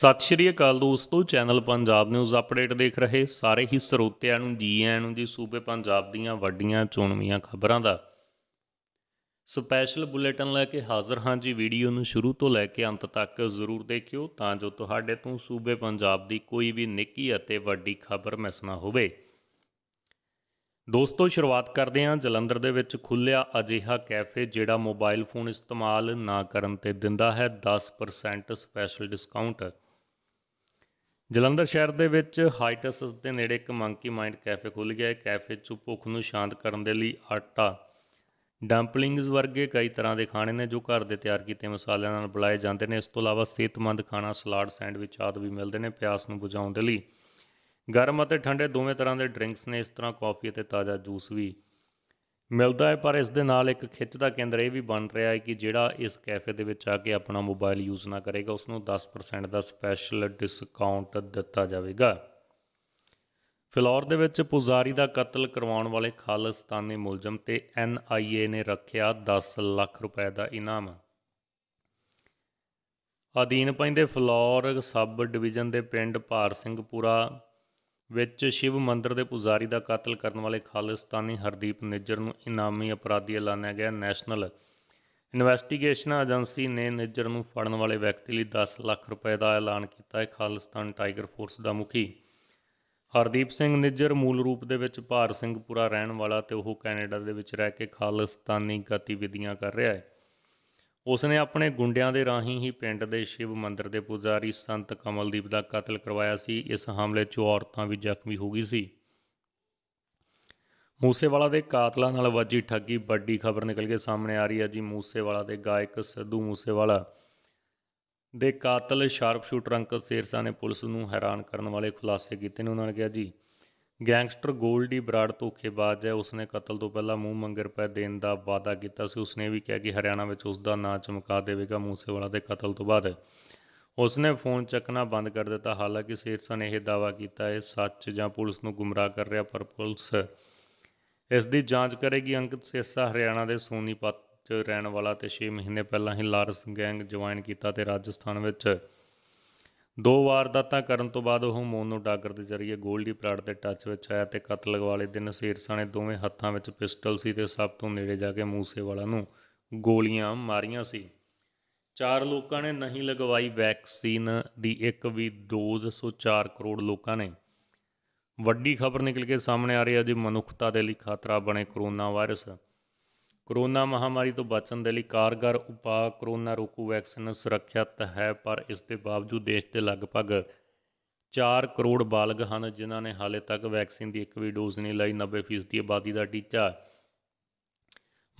ਸਤਿ ਸ਼੍ਰੀ ਅਕਾਲ ਦੋਸਤੋ channel Punjab news update ਦੇਖ ਰਹੇ ਸਾਰੇ ਹੀ ਸਰੋਤਿਆਂ ਨੂੰ ਜੀ ਆਇਆਂ ਨੂੰ ਜੀ ਸੂਬੇ ਪੰਜਾਬ ਦੀਆਂ ਵੱਡੀਆਂ ਚੋਣਵੀਆਂ ਖਬਰਾਂ ਦਾ ਸਪੈਸ਼ਲ ਬੁਲੇਟਿਨ ਲੈ ਕੇ ਹਾਜ਼ਰ ਹਾਂ ਜੀ ਵੀਡੀਓ ਨੂੰ ਸ਼ੁਰੂ ਤੋਂ ਲੈ ਕੇ ਅੰਤ ਤੱਕ ਜ਼ਰੂਰ ਦੇਖਿਓ ਤਾਂ ਜੋ ਤੁਹਾਡੇ ਤੋਂ ਸੂਬੇ ਪੰਜਾਬ ਦੀ ਕੋਈ ਵੀ ਨਿੱਕੀ ਅਤੇ ਵੱਡੀ ਖਬਰ ਮਿਸ ਨਾ ਹੋਵੇ ਦੋਸਤੋ ਸ਼ੁਰੂਆਤ ਕਰਦੇ ਹਾਂ ਜਲੰਧਰ ਦੇ ਵਿੱਚ ਖੁੱਲਿਆ ਅਜੀਹਾ ਕੈਫੇ ਜਿਹੜਾ ਮੋਬਾਈਲ ਫੋਨ ਇਸਤੇਮਾਲ ਨਾ ਕਰਨ ਤੇ ਦਿੰਦਾ ਹੈ 10% ਸਪੈਸ਼ਲ ਡਿਸਕਾਊਂਟ ਜਲੰਧਰ ਸ਼ਹਿਰ ਦੇ ਵਿੱਚ ਹਾਈਟਸ ਦੇ ਨੇੜੇ ਇੱਕ ਮੰਕੀ ਮਾਈਂਡ ਕੈਫੇ ਖੁੱਲ ਗਿਆ ਹੈ ਕੈਫੇ 'ਚ ਭੁੱਖ ਨੂੰ ਸ਼ਾਂਤ ਕਰਨ ਦੇ ਲਈ ਆਟਾ ਡੰਪਲਿੰਗਸ ਵਰਗੇ ਕਈ ਤਰ੍ਹਾਂ ਦੇ ਖਾਣੇ ਨੇ ਜੋ ਘਰ ਦੇ ਤਿਆਰ ਕੀਤੇ ਮਸਾਲਿਆਂ ਨਾਲ ਬਣਾਏ ਜਾਂਦੇ ਨੇ ਇਸ ਤੋਂ ਇਲਾਵਾ ਸਿਹਤਮੰਦ ਖਾਣਾ ਸਲਾਡ ਸੈਂਡਵਿਚ ਆਦਿ ਵੀ ਮਿਲਦੇ ਨੇ ਪਿਆਸ ਨੂੰ ਬੁਝਾਉਣ ਦੇ ਲਈ ਗਰਮ ਅਤੇ ਠੰਡੇ ਦੋਵੇਂ ਤਰ੍ਹਾਂ ਦੇ ਡਰਿੰਕਸ ਨੇ ਇਸ ਤਰ੍ਹਾਂ ਕਾਫੀ ਅਤੇ ਤਾਜ਼ਾ ਜੂਸ ਵੀ ਮਿਲਦਾ ਹੈ ਪਰ ਇਸ ਦੇ ਨਾਲ ਇੱਕ ਖਿੱਚ ਦਾ ਕੇਂਦਰ ਇਹ ਵੀ ਬਣ ਰਿਹਾ ਹੈ ਕਿ ਜਿਹੜਾ ਇਸ ਕੈਫੇ ਦੇ ਵਿੱਚ ਆ ਕੇ ਆਪਣਾ ਮੋਬਾਈਲ ਯੂਜ਼ ਨਾ ਕਰੇਗਾ ਉਸ ਨੂੰ 10% ਦਾ ਸਪੈਸ਼ਲ ਡਿਸਕਾਊਂਟ ਦਿੱਤਾ ਜਾਵੇਗਾ ਫਲੋਰ ਦੇ ਵਿੱਚ ਪੁਜ਼ਾਰੀ ਦਾ ਕਤਲ ਕਰਵਾਉਣ ਵਾਲੇ ਖਾਲਿਸਤਾਨੀ ਮੁਲਜ਼ਮ ਤੇ ਐਨਆਈਏ ਨੇ ਰੱਖਿਆ 10 ਲੱਖ ਰੁਪਏ ਦਾ ਇਨਾਮ ਅਧੀਨ ਪੈਂਦੇ ਫਲੋਰ ਸਬ ਡਿਵੀਜ਼ਨ ਦੇ ਪਿੰਡ ਭਾਰ ਸਿੰਘਪੁਰਾ ਵਿੱਚ ਸ਼ਿਵ ਮੰਦਿਰ ਦੇ ਪੁਜਾਰੀ ਦਾ ਕਤਲ ਕਰਨ ਵਾਲੇ ਖਾਲਿਸਤਾਨੀ ਹਰਦੀਪ ਨਿੱਜਰ ਨੂੰ ਇਨਾਮੀ ਅਪਰਾਧੀ ਐਲਾਨਿਆ ਗਿਆ ਨੈਸ਼ਨਲ ਇਨਵੈਸਟੀਗੇਸ਼ਨ ਏਜੰਸੀ ਨੇ ਨਿੱਜਰ ਨੂੰ ਫੜਨ ਵਾਲੇ ਵਿਅਕਤੀ ਲਈ 10 ਲੱਖ ਰੁਪਏ ਦਾ ਐਲਾਨ ਕੀਤਾ ਹੈ ਖਾਲਿਸਤਾਨ ਟਾਈਗਰ ਫੋਰਸ ਦਾ ਮੁਖੀ ਹਰਦੀਪ ਸਿੰਘ ਨਿੱਜਰ ਮੂਲ ਰੂਪ ਦੇ ਵਿੱਚ ਭਾਰ ਸਿੰਘਪੁਰਾ ਰਹਿਣ ਵਾਲਾ ਤੇ ਉਹ ਕੈਨੇਡਾ ਦੇ ਵਿੱਚ ਰਹਿ ਕੇ ਖਾਲਿਸਤਾਨੀ ਗਤੀਵਿਧੀਆਂ ਕਰ ਰਿਹਾ ਹੈ ਉਸਨੇ ਆਪਣੇ ਗੁੰਡਿਆਂ ਦੇ ਰਾਹੀਂ ਹੀ ਪਿੰਡ ਦੇ ਸ਼ਿਵ ਮੰਦਿਰ ਦੇ ਪੁਜਾਰੀ ਸੰਤ ਕਮਲਦੀਪ ਦਾ ਕਤਲ ਕਰਵਾਇਆ ਸੀ ਇਸ ਹਮਲੇ 'ਚ ਔਰਤਾਂ ਵੀ ਜ਼ਖਮੀ ਹੋ ਗਈ ਸੀ ਮੂਸੇਵਾਲਾ ਦੇ ਕਾਤਲਾਂ ਨਾਲ ਵੱਜੀ ਠੱਗੀ ਵੱਡੀ ਖਬਰ ਨਿਕਲ ਕੇ ਸਾਹਮਣੇ ਆ ਰਹੀ ਹੈ ਜੀ ਮੂਸੇਵਾਲਾ ਦੇ ਗਾਇਕ ਸਿੱਧੂ ਮੂਸੇਵਾਲਾ ਦੇ ਕਾਤਲ ਸ਼ਾਰਪ ਸ਼ੂਟਰ ਅੰਕਲ ਸੇਰਸਾ ਨੇ ਪੁਲਿਸ ਨੂੰ ਹੈਰਾਨ ਕਰਨ ਵਾਲੇ ਖੁਲਾਸੇ ਕੀਤੇ ਨੇ ਉਹਨਾਂ ਨੇ ਕਿਹਾ ਜੀ ਗੈਂਗਸਟਰ ਗੋਲਡੀ ਬਰਾੜ ਧੋਖੇਬਾਜ਼ ਹੈ ਉਸਨੇ ਕਤਲ ਤੋਂ ਪਹਿਲਾਂ ਮੂੰਹ ਮੰਗਰ ਪੈ ਦੇਣ ਦਾ ਵਾਅਦਾ ਕੀਤਾ ਸੀ ਉਸਨੇ ਵੀ ਕਿਹਾ ਕਿ ਹਰਿਆਣਾ ਵਿੱਚ ਉਸ ਦਾ ਨਾਂ ਚਮਕਾ ਦੇਵੇਗਾ ਮੂਸੇਵਾਲਾ ਦੇ ਕਤਲ ਤੋਂ ਬਾਅਦ ਉਸਨੇ ਫੋਨ ਚੱਕਣਾ ਬੰਦ ਕਰ ਦਿੱਤਾ ਹਾਲਾਂਕਿ ਸੇਰਸਾ ਨੇ ਇਹ ਦਾਵਾ ਕੀਤਾ ਹੈ ਸੱਚ ਜਾਂ ਪੁਲਿਸ ਨੂੰ ਗੁੰਮਰਾਹ ਕਰ ਰਿਹਾ ਪਰ ਪੁਲਿਸ ਇਸ ਦੀ ਜਾਂਚ ਕਰੇਗੀ ਅੰਕਿਤ ਸੇਸਾ ਹਰਿਆਣਾ ਦੇ ਸੋਨੀਪਤ ਚ ਰਹਿਣ ਵਾਲਾ ਤੇ 6 ਮਹੀਨੇ ਪਹਿਲਾਂ ਹੀ ਲਾਰਸ ਗੈਂਗ ਜੁਆਇਨ ਕੀਤਾ ਤੇ ਰਾਜਸਥਾਨ ਵਿੱਚ ਦੋ ਵਾਰਦਾਤਾਂ ਕਰਨ ਤੋਂ ਬਾਅਦ ਉਹ ਮੋਨੋ ਡਾਗਰ ਦੇ ਜ਼ਰੀਏ ਗੋਲਡੀ ਪ੍ਰਾੜ ਦੇ ਟੱਚ ਵਿੱਚ ਆਇਆ ਤੇ ਕਤਲ ਵਾਲੇ ਦਿਨ ਸੇਰਸਾ ਨੇ ਦੋਵੇਂ ਹੱਥਾਂ ਵਿੱਚ ਪਿਸਟਲ ਸੀ ਤੇ ਸਭ ਤੋਂ ਨੇੜੇ ਜਾ ਕੇ ਮੂਸੇ ਵਾਲਾ ਨੂੰ ਗੋਲੀਆਂ ਮਾਰੀਆਂ ਸੀ ਚਾਰ ਲੋਕਾਂ ਨੇ ਨਹੀਂ ਲਗਵਾਈ ਵੈਕਸੀਨ ਦੀ ਇੱਕ ਵੀ ਡੋਜ਼ 104 ਕਰੋੜ ਲੋਕਾਂ ਨੇ ਵੱਡੀ ਖਬਰ ਨਿਕਲ ਕੇ ਸਾਹਮਣੇ ਆ ਰਹੀ ਹੈ ਜੀ ਮਨੁੱਖਤਾ ਦੇ ਲਈ ਖਤਰਾ ਬਣੇ ਕਰੋਨਾ ਵਾਇਰਸ ਕਰੋਨਾ ਮਹਾਮਾਰੀ ਤੋਂ ਬਚਣ ਦੇ ਲਈ ਕਾਰਗਰ ਉਪਾਅ ਕਰੋਨਾ ਰੋਕੂ ਵੈਕਸੀਨ ਸੁਰੱਖਿਅਤ ਹੈ ਪਰ ਇਸ ਦੇ ਬਾਵਜੂਦ ਦੇਸ਼ ਦੇ ਲਗਭਗ 4 ਕਰੋੜ ਬਾਲਗ ਹਨ ਜਿਨ੍ਹਾਂ ਨੇ ਹਾਲੇ ਤੱਕ ਵੈਕਸੀਨ ਦੀ ਇੱਕ ਵੀ ਡੋਜ਼ ਨਹੀਂ ਲਈ 90% ਦੀ ਆਬਾਦੀ ਦਾ ਟੀਚਾ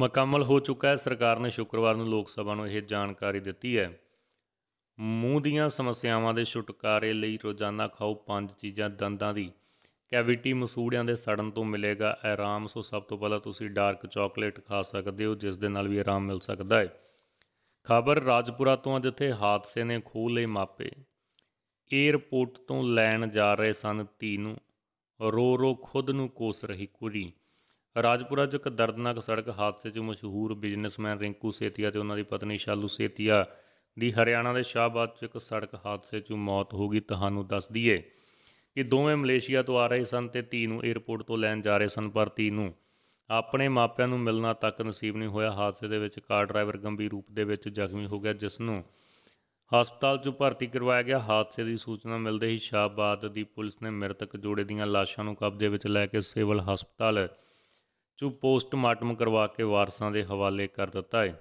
ਮੁਕੰਮਲ ਹੋ ਚੁੱਕਾ ਹੈ ਸਰਕਾਰ ਨੇ ਸ਼ੁੱਕਰਵਾਰ ਨੂੰ ਲੋਕ ਸਭਾ ਨੂੰ ਇਹ ਜਾਣਕਾਰੀ ਦਿੱਤੀ ਹੈ ਮੂੰਹ ਦੀਆਂ ਸਮੱਸਿਆਵਾਂ ਦੇ ਛੁਟਕਾਰੇ ਲਈ ਰੋਜ਼ਾਨਾ ਖਾਓ ਪੰਜ ਚੀਜ਼ਾਂ ਦੰਦਾਂ ਦੀ ਕੈਵਿਟੀ ਮਸੂੜਿਆਂ ਦੇ ਸੜਨ ਤੋਂ ਮਿਲੇਗਾ ਆਰਾਮ ਸੋ ਸਭ ਤੋਂ ਪਹਿਲਾਂ ਤੁਸੀਂ ਡਾਰਕ ਚਾਕਲੇਟ ਖਾ ਸਕਦੇ ਹੋ ਜਿਸ ਦੇ ਨਾਲ ਵੀ ਆਰਾਮ ਮਿਲ ਸਕਦਾ ਹੈ ਖਬਰ ਰਾਜਪੁਰਾ ਤੋਂ ਜਿੱਥੇ ਹਾਦਸੇ ਨੇ ਖੂਹ ਲਏ ਮਾਪੇ 에ਅਰਪੋਰਟ ਤੋਂ ਲੈਣ ਜਾ ਰਹੇ ਸਨ ਧੀ ਨੂੰ ਰੋ ਰੋ ਖੁਦ ਨੂੰ ਕੋਸ ਰਹੀ ਕੁੜੀ ਰਾਜਪੁਰਾ 'ਚ ਇੱਕ ਦਰਦਨਾਕ ਸੜਕ ਹਾਦਸੇ 'ਚ ਮਸ਼ਹੂਰ ਬਿਜ਼ਨਸਮੈਨ ਰਿੰਕੂ ਸੇਤੀਆ ਤੇ ਉਹਨਾਂ ਦੀ ਪਤਨੀ ਸ਼ਾਲੂ ਸੇਤੀਆ ਦੀ ਹਰਿਆਣਾ ਦੇ ਸ਼ਾਹਬਾਦ 'ਚ ਇੱਕ ਸੜਕ ਹਾਦਸੇ 'ਚ ਮੌਤ ਹੋ ਗਈ ਤੁਹਾਨੂੰ ਦੱਸ ਦਈਏ ਇਹ ਦੋਵੇਂ ਮਲੇਸ਼ੀਆ ਤੋਂ ਆ ਰਹੇ ਸਨ ਤੇ ਧੀ ਨੂੰ 에ਅਰਪੋਰਟ ਤੋਂ ਲੈਣ ਜਾ ਰਹੇ ਸਨ ਪਰ ਧੀ ਨੂੰ ਆਪਣੇ ਮਾਪਿਆਂ ਨੂੰ ਮਿਲਣਾ ਤੱਕ ਨਸੀਬ ਨਹੀਂ ਹੋਇਆ ਹਾਦਸੇ ਦੇ ਵਿੱਚ ਕਾਰ ਡਰਾਈਵਰ ਗੰਭੀਰ ਰੂਪ ਦੇ ਵਿੱਚ ਜ਼ਖਮੀ ਹੋ ਗਿਆ ਜਿਸ ਨੂੰ ਹਸਪਤਾਲ 'ਚ ਭਰਤੀ ਕਰਵਾਇਆ ਗਿਆ ਹਾਦਸੇ ਦੀ ਸੂਚਨਾ ਮਿਲਦੇ ਹੀ ਸ਼ਾਬਾਦ ਦੀ ਪੁਲਿਸ ਨੇ ਮ੍ਰਿਤਕ ਜੋੜੇ ਦੀਆਂ ਲਾਸ਼ਾਂ ਨੂੰ ਕਬਜ਼ੇ ਵਿੱਚ ਲੈ ਕੇ ਸਿਵਲ ਹਸਪਤਾਲ 'ਚ ਪੋਸਟਮਾਰਟਮ ਕਰਵਾ ਕੇ ਵਾਰਸਾਂ ਦੇ ਹਵਾਲੇ ਕਰ ਦਿੱਤਾ ਹੈ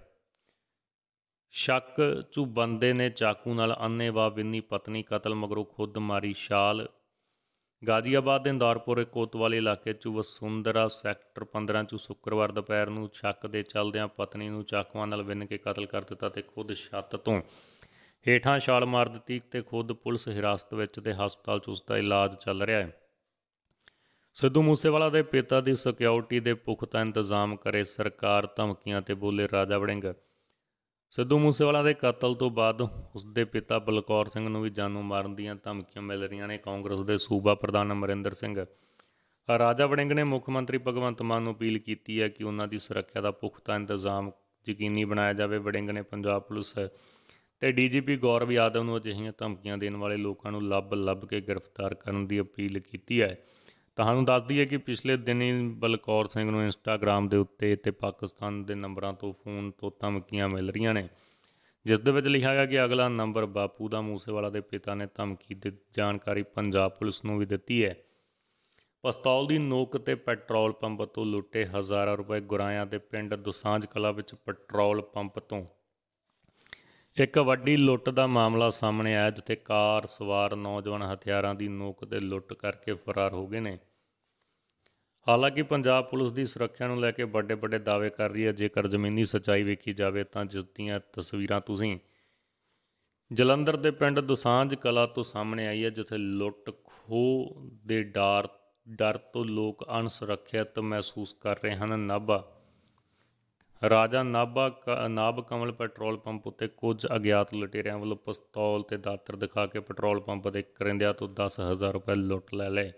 ਸ਼ੱਕ 'ਚ ਬੰਦੇ ਨੇ ਚਾਕੂ ਨਾਲ ਅੰਨੇਵਾ ਬਿੰਨੀ ਪਤਨੀ ਕਤਲ ਮਗਰੋਂ ਖੁਦ ਮਾਰੀ ਛਾਲ ਗਾਜ਼ੀਆਬਾਦ ਦੇ ਇੰਦੌਰਪੁਰ ਕੋਤਵਾਲੀ ਇਲਾਕੇ 'ਚ ਵਸੁੰਦਰਾ ਸੈਕਟਰ 15 'ਚ ਸ਼ੁੱਕਰਵਾਰ ਦੁਪਹਿਰ ਨੂੰ ਛੱਕ ਦੇ ਚੱਲਦਿਆਂ ਪਤਨੀ ਨੂੰ ਚਾਕੂਆਂ ਨਾਲ ਵਿੰਨ ਕੇ ਕਤਲ ਕਰ ਦਿੱਤਾ ਤੇ ਖੁਦ ਛੱਤ ਤੋਂ ਹੇਠਾਂ ਛਾਲ ਮਾਰ ਦਿੱਤੀ ਤੇ ਖੁਦ ਪੁਲਿਸ ਹਿਰਾਸਤ ਵਿੱਚ ਤੇ ਹਸਪਤਾਲ 'ਚ ਉਸ ਦਾ ਇਲਾਜ ਚੱਲ ਰਿਹਾ ਹੈ ਸਿੱਧੂ ਮੂਸੇਵਾਲਾ ਦੇ ਪਿਤਾ ਦੀ ਸਿਕਿਉਰਿਟੀ ਦੇ ਪੁਖਤਾ ਇੰਤਜ਼ਾਮ ਕਰੇ ਸਰਕਾਰ ਧਮਕੀਆਂ ਤੇ ਬੋਲੇ ਰਾਜਾ ਵੜਿੰਗ ਸਿੱਧੂ ਮੂਸੇਵਾਲਾ ਦੇ ਕਤਲ ਤੋਂ ਬਾਅਦ ਉਸ ਦੇ ਪਿਤਾ ਬਲਕੌਰ ਸਿੰਘ ਨੂੰ ਵੀ ਜਾਨੋਂ ਮਾਰਨ ਦੀਆਂ ਧਮਕੀਆਂ ਮਿਲ ਰਹੀਆਂ ਨੇ ਕਾਂਗਰਸ ਦੇ ਸੂਬਾ ਪ੍ਰਧਾਨ ਅਮਰਿੰਦਰ ਸਿੰਘ ਰਾਜਾ ਵੜਿੰਗ ਨੇ ਮੁੱਖ ਮੰਤਰੀ ਭਗਵੰਤ ਮਾਨ ਨੂੰ ਅਪੀਲ ਕੀਤੀ ਹੈ ਕਿ ਉਹਨਾਂ ਦੀ ਸੁਰੱਖਿਆ ਦਾ ਪੁਖਤਾ ਇੰਤਜ਼ਾਮ ਯਕੀਨੀ ਬਣਾਇਆ ਜਾਵੇ ਵੜਿੰਗ ਨੇ ਪੰਜਾਬ ਪੁਲਿਸ ਤੇ ਡੀਜੀਪੀ ਗੌਰਵ ਯਾਦਵ ਨੂੰ ਅਜਿਹੀਆਂ ਧਮਕੀਆਂ ਦੇਣ ਵਾਲੇ ਲੋਕਾਂ ਨੂੰ ਲੱਭ ਲੱਭ ਕੇ ਗ੍ਰਿਫਤਾਰ ਕਰਨ ਦੀ ਅਪੀਲ ਕੀਤੀ ਹੈ ਤੁਹਾਨੂੰ ਦੱਸ ਦਈਏ ਕਿ ਪਿਛਲੇ ਦਿਨੀ ਬਲਕੌਰ ਸਿੰਘ ਨੂੰ ਇੰਸਟਾਗ੍ਰam ਦੇ ਉੱਤੇ ਤੇ ਪਾਕਿਸਤਾਨ ਦੇ ਨੰਬਰਾਂ ਤੋਂ ਫੋਨ ਤੋਂ ਧਮਕੀਆਂ ਮਿਲ ਰਹੀਆਂ ਨੇ ਜਿਸ ਦੇ ਵਿੱਚ ਲਿਖਿਆ ਗਿਆ ਕਿ ਅਗਲਾ ਨੰਬਰ ਬਾਪੂ ਦਾ ਮੂਸੇਵਾਲਾ ਦੇ ਪਿਤਾ ਨੇ ਧਮਕੀ ਦੀ ਜਾਣਕਾਰੀ ਪੰਜਾਬ ਪੁਲਿਸ ਨੂੰ ਵੀ ਦਿੱਤੀ ਹੈ ਪਸਤੌਲ ਦੀ ਨੋਕ ਤੇ ਪੈਟਰੋਲ ਪੰਪ ਤੋਂ ਲੁੱਟੇ ਹਜ਼ਾਰਾਂ ਰੁਪਏ ਗੁਰਾਇਆਂ ਦੇ ਪਿੰਡ ਦੁਸਾਂਝ ਕਲਾ ਵਿੱਚ ਪੈਟਰੋਲ ਪੰਪ ਤੋਂ ਇੱਕ ਵੱਡੀ ਲੁੱਟ ਦਾ ਮਾਮਲਾ ਸਾਹਮਣੇ ਆਇਆ ਜਿੱਥੇ ਕਾਰ ਸਵਾਰ ਨੌਜਵਾਨ ਹਥਿਆਰਾਂ ਦੀ ਨੋਕ ਤੇ ਲੁੱਟ ਕਰਕੇ ਫਰਾਰ ਹੋ ਗਏ ਨੇ ਹਾਲਾਂਕਿ ਪੰਜਾਬ ਪੁਲਿਸ ਦੀ ਸੁਰੱਖਿਆ ਨੂੰ ਲੈ ਕੇ ਵੱਡੇ ਵੱਡੇ ਦਾਅਵੇ ਕਰ ਰਹੀ ਹੈ ਜੇਕਰ ਜ਼ਮੀਨੀ ਸਚਾਈ ਵੇਖੀ ਜਾਵੇ ਤਾਂ ਜਿਸ ਦੀਆਂ ਤਸਵੀਰਾਂ ਤੁਸੀਂ ਜਲੰਧਰ ਦੇ ਪਿੰਡ ਦੁਸਾਂਝ ਕਲਾ ਤੋਂ ਸਾਹਮਣੇ ਆਈ ਹੈ ਜਿੱਥੇ ਲੁੱਟ ਖੋ ਦੇ ਡਰ ਡਰ ਤੋਂ ਲੋਕ ਅਣਸੁਰੱਖਿਅਤ ਮਹਿਸੂਸ ਕਰ ਰਹੇ ਹਨ ਨਾਭਾ ਰਾਜਾ ਨਾਭਾ ਨਾਭ ਕਮਲ ਪੈਟਰੋਲ ਪੰਪ ਉੱਤੇ ਕੁਝ ਅਗਿਆਤ ਲੁਟੇਰਿਆਂ ਵੱਲੋਂ ਪਿਸਤੌਲ ਤੇ ਦਾਤਰ ਦਿਖਾ ਕੇ ਪੈਟਰੋਲ ਪੰਪ ਦੇ ਕਰਿੰਦਿਆਂ ਤੋਂ 10000 ਰੁਪਏ ਲੁੱਟ ਲੈ ਲਏ